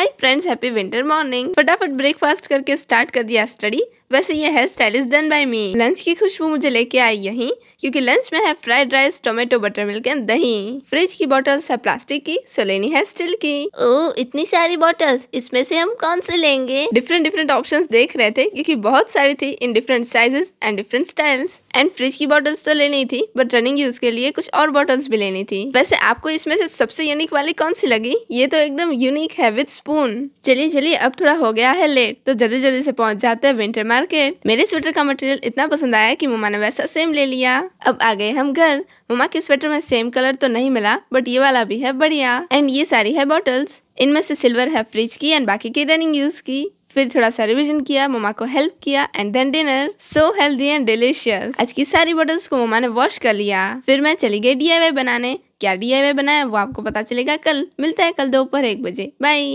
हाय friends happy winter morning फटाफट breakfast करके start कर दिया स्टडी वैसे ये है style is done by me lunch की खुशबू मुझे लेके आई यही क्योंकि लंच में है fried rice tomato butter milk and दही फ्रिज की बॉटल्स है प्लास्टिक की सोलेनी है स्टील की ओ इतनी सारी बॉटल्स इसमें से हम कौन से लेंगे डिफरेंट डिफरेंट ऑप्शन देख रहे थे क्योंकि बहुत सारी थी in different sizes and different styles and fridge की बॉटल्स तो लेनी थी बट रनिंग यूज के लिए कुछ और बॉटल्स भी लेनी थी वैसे आपको इसमें से सबसे यूनिक वाली कौन सी लगी ये तो एकदम यूनिक है विद स्पून चलिए चलिए अब थोड़ा हो गया है लेट तो जल्दी जल्दी से पहुंच जाते हैं विंटर मार मार्केट मेरे स्वेटर का मटेरियल इतना पसंद आया कि मम्मा ने वैसा सेम ले लिया अब आ गए हम घर मम्मा के स्वेटर में सेम कलर तो नहीं मिला बट ये वाला भी है बढ़िया एंड ये सारी है बॉटल्स इनमें से सिल्वर है फ्रिज की एंड बाकी की रनिंग यूज की फिर थोड़ा सा रिविजन किया मम्मा को हेल्प किया and then dinner so healthy and delicious आज की सारी बॉटल्स को मम्मा ने वॉश कर लिया फिर मैं चली गई डी बनाने क्या डी बनाया वो आपको पता चलेगा कल मिलता है कल दोपहर एक बजे बाय